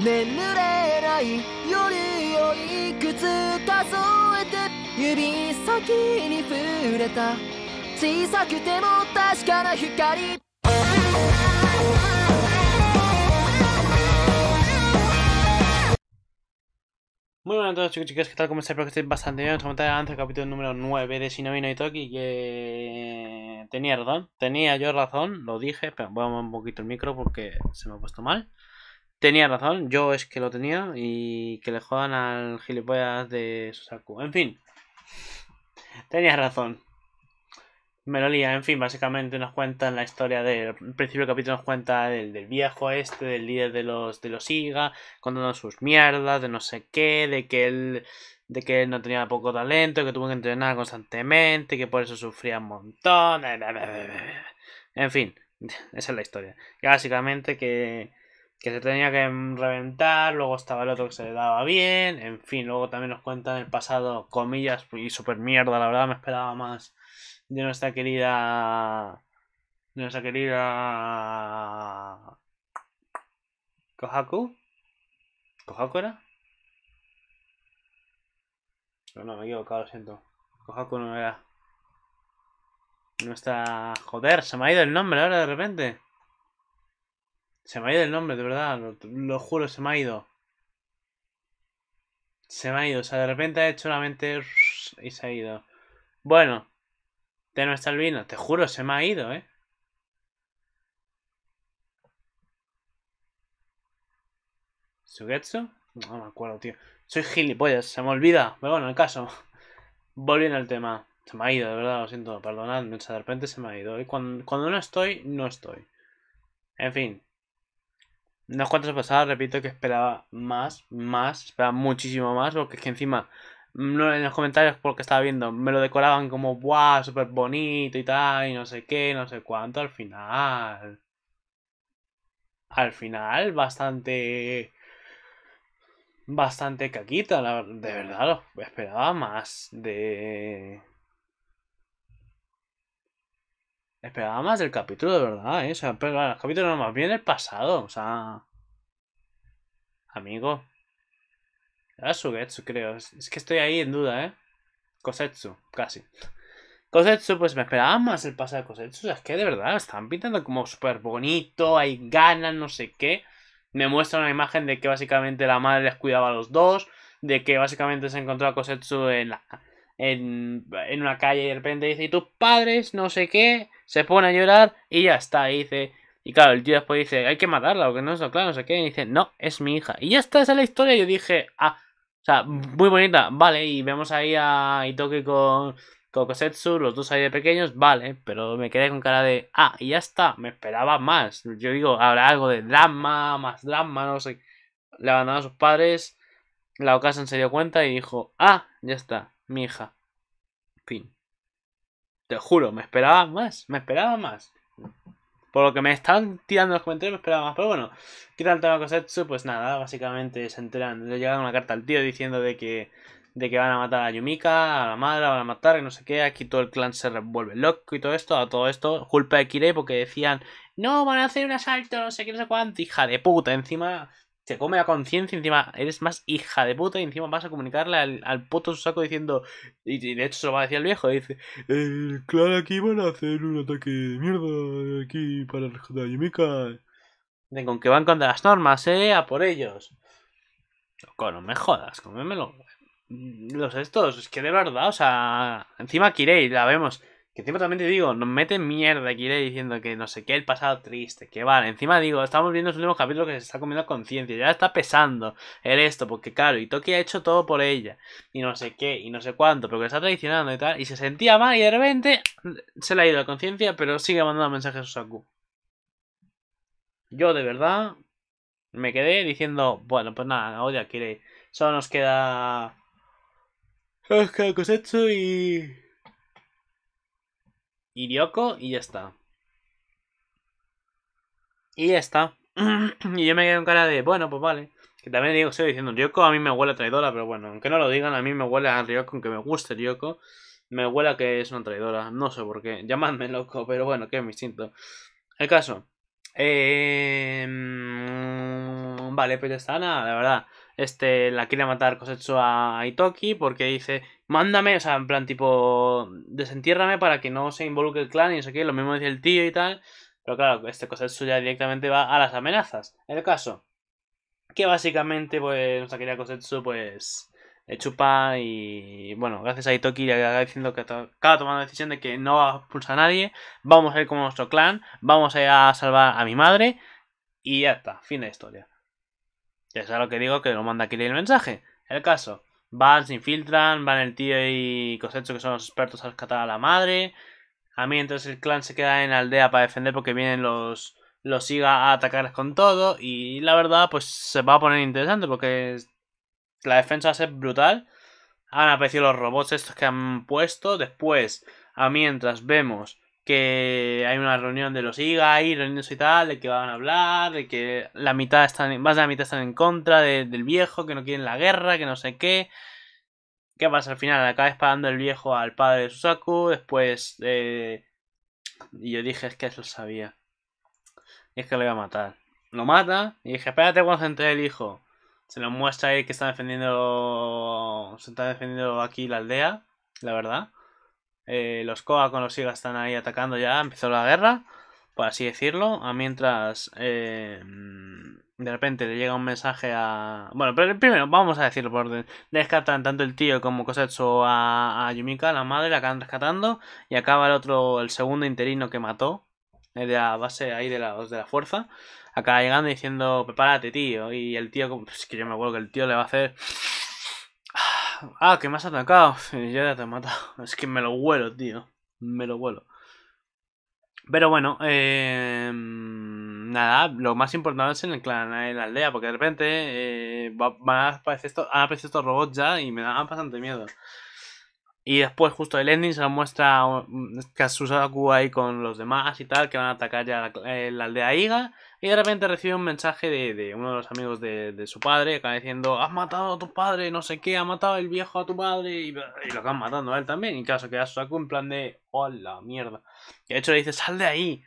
Muy buenas a todos chicos chicas, ¿qué tal? ¿Cómo estáis? Espero que estéis bastante bien. Vamos comentaba antes el capítulo número 9 de Shinobi no Toki que tenía razón, tenía yo razón, lo dije, pero voy a mover un poquito el micro porque se me ha puesto mal. Tenía razón, yo es que lo tenía y que le jodan al gilipollas de Susaku. En fin, tenía razón. Me lo lía, en fin, básicamente nos cuentan la historia del principio del capítulo nos cuenta del, del, viejo este, del líder de los de los IGA, contando sus mierdas, de no sé qué, de que él de que él no tenía poco talento, que tuvo que entrenar constantemente, que por eso sufría un montón. En fin, esa es la historia. básicamente que que se tenía que reventar, luego estaba el otro que se le daba bien, en fin, luego también nos cuentan el pasado, comillas, y super mierda, la verdad me esperaba más de nuestra querida... de nuestra querida... Kohaku? ¿Kohaku era? No, no, me he equivocado, lo siento. Kohaku no era. Nuestra... Joder, se me ha ido el nombre ahora de repente. Se me ha ido el nombre, de verdad. Lo, juro, se me ha ido. Se me ha ido. O sea, de repente ha hecho la mente y se ha ido. Bueno. De el vino, Te juro, se me ha ido, ¿eh? ¿Sugetsu? No me acuerdo, tío. Soy gilipollas, se me olvida. Pero bueno, el caso. Volviendo al tema. Se me ha ido, de verdad, lo siento. Perdonadme, de repente se me ha ido. Y cuando, cuando no estoy, no estoy. En fin, no cuánto se pasaba, repito que esperaba más, más, esperaba muchísimo más, porque es que encima mm, en los comentarios, porque estaba viendo, me lo decoraban como, wow, súper bonito y tal, y no sé qué, no sé cuánto, al final. Al final, bastante. Bastante caquita, de verdad, esperaba más de. Esperaba más del capítulo, de verdad, ¿eh? O sea, pero el capítulo más bien el pasado, o sea... Amigo. Era Sugetsu, creo. Es que estoy ahí en duda, ¿eh? Kosetsu, casi. Kosetsu, pues me esperaba más el pasado de O sea, es que de verdad, están pintando como súper bonito, hay ganas, no sé qué. Me muestra una imagen de que básicamente la madre les cuidaba a los dos, de que básicamente se encontró a en la en, una calle y de repente dice, y tus padres, no sé qué, se ponen a llorar y ya está, y dice... Y claro, el tío después dice, hay que matarla, o que no es claro, no sé qué. Y dice, no, es mi hija. Y ya está, esa es la historia. Y yo dije, ah, o sea, muy bonita, vale. Y vemos ahí a Itoki con, con los dos ahí de pequeños, vale. Pero me quedé con cara de, ah, y ya está, me esperaba más. Yo digo, habrá algo de drama, más drama, no sé. Le abandonaron a sus padres, la ocasión se dio cuenta y dijo, ah, ya está mi hija. Fin. Te juro, me esperaba más, me esperaba más. Por lo que me están tirando los comentarios, me esperaba más. Pero bueno, ¿qué tal con eso, Pues nada, básicamente se enteran. Le llega una carta al tío diciendo de que, de que van a matar a Yumika, a la madre, van a matar, que no sé qué. Aquí todo el clan se revuelve loco y todo esto, a todo esto. Culpa de Kirei porque decían, no, van a hacer un asalto, no sé qué, no sé cuánto. Hija de puta, encima se come a conciencia, encima eres más hija de puta y encima vas a comunicarle al, al puto saco diciendo, y, de hecho se lo va a decir el viejo, dice, eh, claro, aquí van a hacer un ataque de mierda, aquí para rescatar a Yumika. Con que van contra las normas, eh, a por ellos. no me jodas, comémelo. Los estos, es que de verdad, o sea, encima Kirei, la vemos que encima también te digo, nos mete mierda aquí ¿eh? diciendo que no sé qué, el pasado triste, que vale. Encima digo, estamos viendo el último capítulo que se está comiendo conciencia, ya está pesando el esto, porque claro, y Toki ha hecho todo por ella, y no sé qué, y no sé cuánto, porque que está traicionando y tal, y se sentía mal y de repente se le ha ido la conciencia, pero sigue mandando mensajes a Susaku. Yo de verdad me quedé diciendo, bueno, pues nada, odia, quiere, solo nos queda... Nos queda Kosetsu y... Irioko y ya está. Y ya está. y yo me quedo en cara de, bueno, pues vale. Que también digo, estoy diciendo, Ryoko a mí me huele traidora, pero bueno, aunque no lo digan, a mí me huele a Ryoko, aunque me guste Ryoko, me huele que es una traidora. No sé por qué. Llamadme loco, pero bueno, que es mi instinto. El caso. Eh... Mm, vale, pues ya está, nada, la verdad este, la quiere matar Kosetsu a Itoki porque dice, mándame, o sea, en plan tipo, desentiérrame para que no se involucre el clan y no sé qué, lo mismo dice el tío y tal. Pero claro, este Kosetsu ya directamente va a las amenazas. El caso, que básicamente, pues, nuestra querida Kosetsu, pues, chupa y, bueno, gracias a Itoki ya acaba diciendo que acaba tomando la decisión de que no va a expulsar a nadie, vamos a ir con nuestro clan, vamos a ir a salvar a mi madre y ya está, fin de historia. Es lo que digo que lo manda aquí el mensaje. El caso. Van, se infiltran, van el tío y Cosecho, que son los expertos a rescatar a la madre. A mí entonces el clan se queda en la aldea para defender porque vienen los, los siga a atacar con todo. Y la verdad, pues se va a poner interesante porque la defensa va a ser brutal. Han aparecido los robots estos que han puesto. Después, a mientras vemos que hay una reunión de los IGA y y tal, de que van a hablar, de que la mitad están, más de la mitad están en contra del viejo, que no quieren la guerra, que no sé qué. ¿Qué pasa? Al final acaba pagando el viejo al padre de Susaku, después... Eh, y yo dije, es que eso sabía. Y es que lo iba a matar. Lo mata y dije, espérate cuando se entre el hijo. Se lo muestra ahí que está defendiendo... Se está defendiendo aquí la aldea, la verdad. Eh, los Koa con los Siga están ahí atacando ya. Empezó la guerra, por así decirlo. A mientras eh, mm, de repente le llega un mensaje a. Bueno, pero primero vamos a decirlo por orden. Rescatan tanto el tío como Kosetsu a, a Yumika, la madre, la acaban rescatando. Y acaba el otro, el segundo interino que mató. Eh, de la base ahí de la, de la fuerza. Acaba llegando diciendo: Prepárate, tío. Y el tío, es pues, que yo me acuerdo que el tío le va a hacer. Ah, que me has atacado. Ya te he matado. Es que me lo huelo, tío. Me lo huelo. Pero bueno, eh, nada, lo más importante es en el clan, en la aldea, porque de repente eh, van a aparecer han aparecido estos robots ya y me dan bastante miedo. Y después justo el ending se muestra Kasusaku ahí con los demás y tal, que van a atacar ya la, eh, aldea Iga. Y de repente recibe un mensaje de, uno de los amigos de, su padre, que va diciendo, has matado a tu padre, no sé qué, ha matado el viejo a tu padre, y, lo acaban matando a él también. Y caso que Susaku en plan de, hola, mierda. Y de hecho le dice, sal de ahí.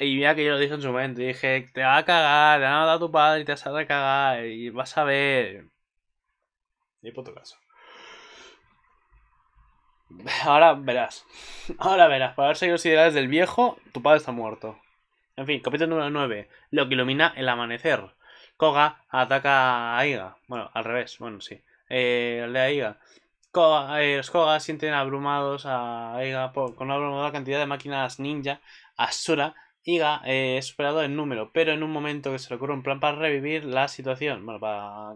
Y mira que yo lo dije en su momento, y dije, te va a cagar, te van a a tu padre y te vas a cagar, y vas a ver. Y tu caso. Ahora verás. Ahora verás. para haber seguido los del viejo, tu padre está muerto. En fin, capítulo número 9. Lo que ilumina el amanecer. Koga ataca a Iga Bueno, al revés, bueno, sí. Eh, el de Iga eh, los Koga sienten abrumados a Iga por, con una abrumada cantidad de máquinas ninja. Asura. Iga eh, es superado en número, pero en un momento que se le ocurre un plan para revivir la situación. Bueno, para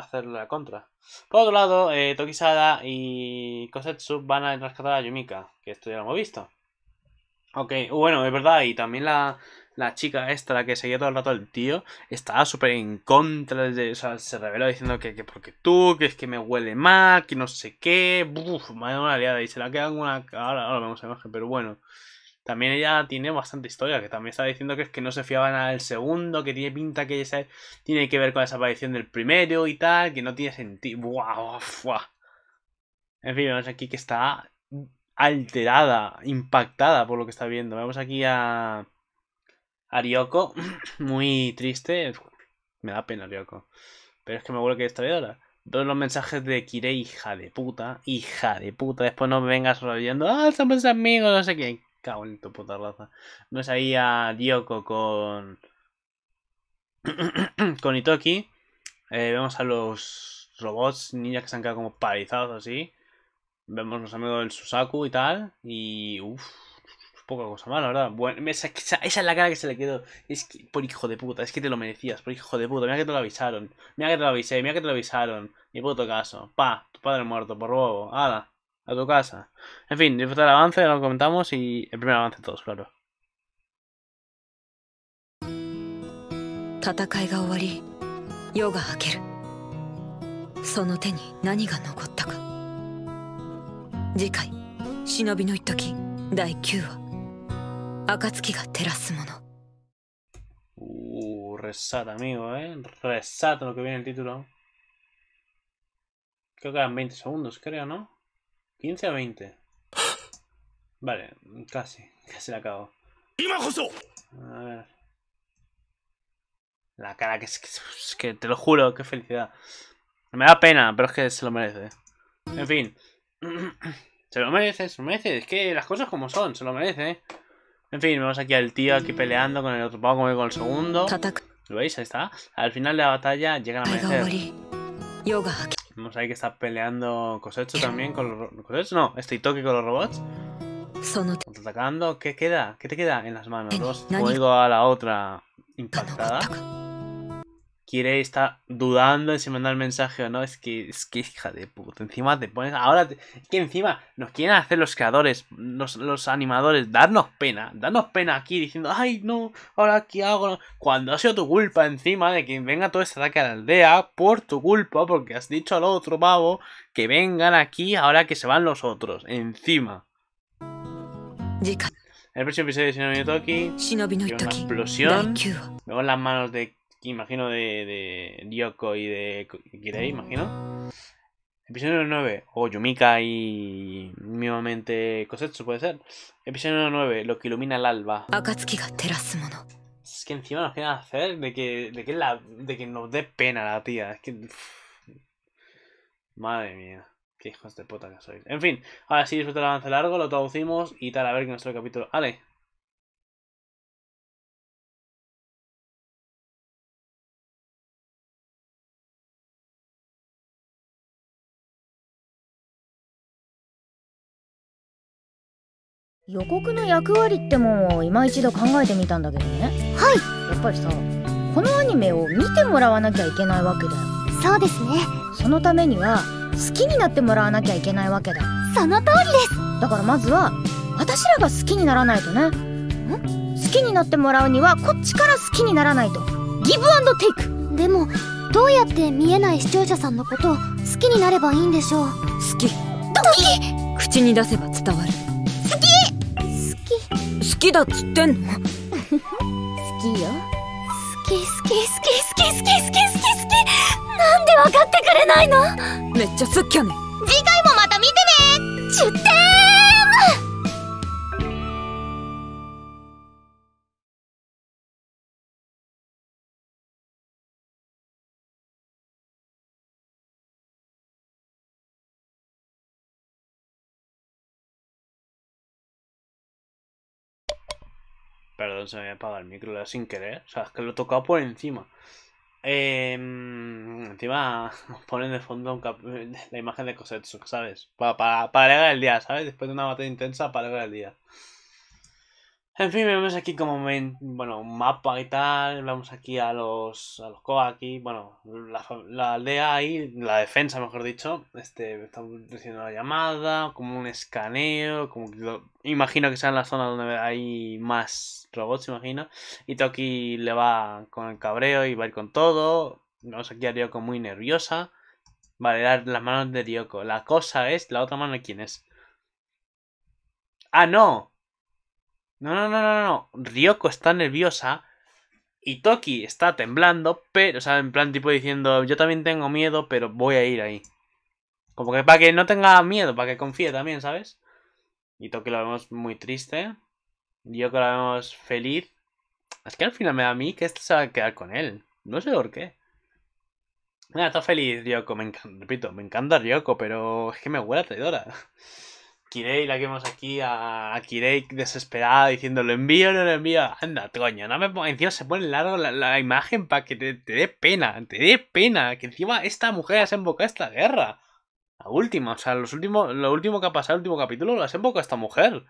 hacer la contra. Por otro lado, eh, Tokisada y Kosetsu van a rescatar a Yumika, que esto ya lo hemos visto. Ok, bueno, es verdad, y también la, la chica esta, la que seguía todo el rato el tío, estaba súper en contra, de, o sea, se reveló diciendo que, que, porque tú, que es que me huele mal, que no sé qué, uff, me una liada y se la queda alguna, ahora, ahora vemos la imagen, pero bueno. También ella tiene bastante historia, que también está diciendo que es que no se fiaban al segundo, que tiene pinta que tiene que ver con la desaparición del primero y tal, que no tiene sentido. ¡Buah, En fin, vemos aquí que está alterada, impactada por lo que está viendo. Vemos aquí a Arioko, muy triste. Me da pena Arioko. Pero es que me vuelve que es traidora. Todos los mensajes de Kirei, hija de puta, hija de puta. Después no me vengas rodeando, ah, somos amigos, no sé qué cago tu puta raza. No a Dioko con... con Itoki. Eh, vemos a los robots niñas que se han quedado como paralizados así. Vemos a los amigos del Susaku y tal. Y... Uf, poca cosa mala, ¿verdad? Bueno, esa, es la cara que se le quedó. Es que, por hijo de puta, es que te lo merecías, por hijo de puta. Mira que te lo avisaron. Mira que te lo avisé, mira que te lo avisaron. Ni puto caso. Pa, tu padre muerto, por robo. Hala a tu casa. En fin, disfruta del avance, lo comentamos y el primer avance de todos, claro. uh resata amigo, eh. resata lo que viene el título. Creo que eran 20 segundos, creo, ¿no? 15 a 20. Vale, casi. Casi la acabo. A ver. La cara que es, que que te lo juro, qué felicidad. Me da pena, pero es que se lo merece. En fin. Se lo merece, se lo merece. Es que las cosas como son, se lo merece. En fin, vemos aquí al tío aquí peleando con el otro pavo con el segundo. ¿Lo veis? Ahí está. Al final de la batalla llega a amanecer. Vemos ahí que está peleando Cosecho también con los Cosecho no, estoy toque con los robots. Atacando, ¿qué queda? ¿Qué te queda en las manos? Eh, Dos, a la otra impactada. Quiere estar dudando en si mandar el mensaje o no. Es que, es que hija de puta. Encima te pones. Ahora. es que encima nos quieren hacer los creadores, los, animadores, darnos pena. Darnos pena aquí diciendo, ay, no, ahora qué hago. Cuando ha sido tu culpa encima de que venga todo este ataque a la aldea por tu culpa, porque has dicho al otro pavo que vengan aquí ahora que se van los otros. Encima. El próximo episodio de Shinobi no Toki. Toki. Una explosión. Vemos las manos de imagino, de, de y de Kirei, mm. imagino. Episodio 9, o Yumika y nuevamente Cosetsu, puede ser. Episodio 9, lo que ilumina el alba. Es que encima nos quieren hacer de que, de que, nos dé pena la tía. Es que... Madre mía. Qué hijos de puta que sois. En fin, ahora sí disfruta el avance largo, lo traducimos y tal, a ver que nuestro capítulo... Ale, 予告の役割ってもんを今一度考えてみたんだけどねはいやっぱりさこのアニメを見てもらわなきゃいけないわけだよそうですねそのためには好きになってもらわなきゃいけないわけだその通りですだからまずは私らが好きにならないとねん好きになってもらうにはこっちから好きにならないとギブアンドテイクでもどうやって見えない視聴者さんのことを好きになればいいんでしょう好きドキ口に出せば伝わるきだっつってんの好きよ好き好き好き好き好き好き好き好きなんで分かってくれないのめっちゃすっきゃね次回もまた見てね10点 Perdón, se me había apagado el micro sin querer. O sea, es que lo he tocado por encima. Eh, encima pone ponen de fondo la imagen de Kosetsu, ¿sabes? Para, para, para el día, ¿sabes? Después de una batalla intensa, para alegrar el día. En fin, vemos aquí como bueno, un mapa y tal, vamos aquí a los a los aquí bueno, la, aldea ahí, la defensa mejor dicho, este estamos haciendo la llamada, como un escaneo, como imagino que sea en la zona donde hay más robots, imagino, y Toki le va con el cabreo y va a ir con todo, vamos aquí a Ryoko muy nerviosa, vale, las manos de Ryoko, la cosa es, la otra mano quién es. Ah, no, no, no, no, no, no. Ryoko está nerviosa. Y Toki está temblando, pero, o sea, en plan tipo diciendo, yo también tengo miedo, pero voy a ir ahí. Como que para que no tenga miedo, para que confíe también, ¿sabes? Y Toki lo vemos muy triste. Ryoko la vemos feliz. Es que al final me da a mí que esto se va a quedar con él. No sé por qué. está feliz Ryoko, me repito, me encanta Ryoko, pero es que me huele a traidora. Kirei, la que vemos aquí, a, Kirei desesperada diciendo lo envío, no lo envío. Anda, coño, no me encima se pone largo la, imagen para que te, dé pena, te dé pena, que encima esta mujer has embocado esta guerra. La última, o sea, los últimos, lo último que ha pasado, el último capítulo, lo las embocado esta mujer.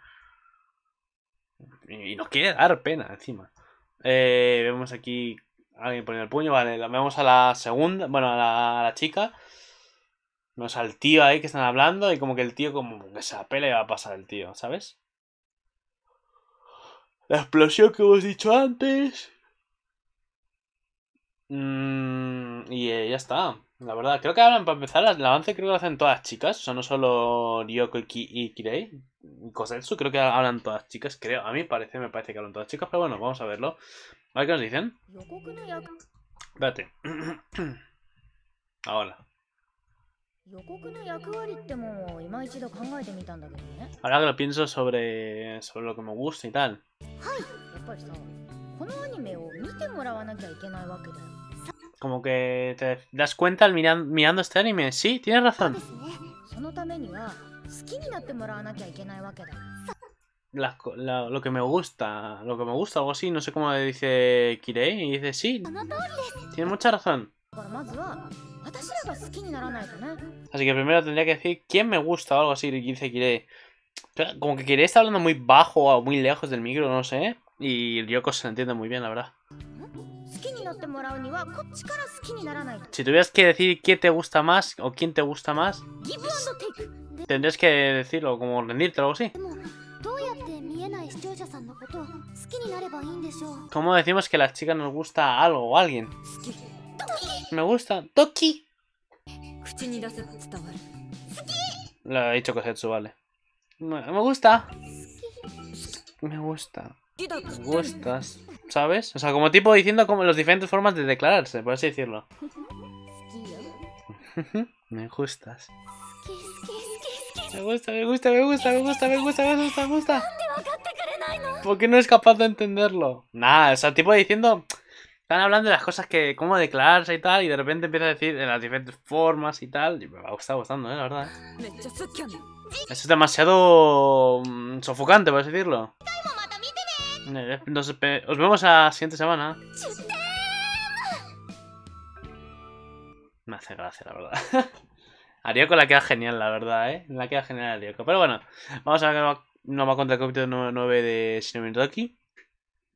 Y, no nos quiere dar pena encima. Eh, vemos aquí alguien poniendo el puño, vale, vemos a la segunda, bueno, a la chica es al tío ahí que están hablando y como que el tío como que se apela y va a pasar el tío, ¿sabes? La explosión que hemos dicho antes. Mm, y eh, ya está. La verdad, creo que hablan para empezar. El avance creo que lo hacen todas chicas. O sea, no solo Ryoko y, Kirei. Y creo que hablan todas chicas. Creo, a mí parece, me parece que hablan todas chicas. Pero bueno, vamos a verlo. A ver qué nos dicen. Espérate. Ahora. Ahora que lo pienso sobre, sobre lo que me gusta y tal. Como que te das cuenta al mirando este anime. Sí, tienes razón. lo que me gusta, lo que me gusta, algo así, no sé cómo dice Kirei, y dice sí, tiene mucha razón. Así que primero tendría que decir quién me gusta o algo así. Y dice quiere, Como que Kirei está hablando muy bajo o muy lejos del micro, no sé. Y Ryoko se entiende muy bien, la verdad. Si tuvieras que decir quién te gusta más o quién te gusta más, tendrías que decirlo, como rendirte o algo así. ¿Cómo decimos que a las chicas nos gusta algo o alguien? me gusta. ¡Toki! Lo he dicho Kosetsu, vale. Me gusta. Me gusta. Me gustas. ¿Sabes? O sea, como tipo diciendo como las diferentes formas de declararse, por así decirlo. me gustas. Me gusta, me gusta, me gusta, me gusta, me gusta, me gusta, me gusta. ¿Por qué no es capaz de entenderlo? Nada, o sea, tipo diciendo están hablando de las cosas que, cómo declararse y tal, y de repente empieza a decir en las diferentes formas y tal. Y me va gustando, ¿eh? la verdad. Eso ¿eh? es demasiado mm, sofocante, por decirlo. Nos, os vemos la siguiente semana. Me hace gracia, la verdad. Arioko la queda genial, la verdad, ¿eh? La queda genial Arioko. Pero bueno, vamos a ver qué nos va a contar el capítulo 9 de Shinobi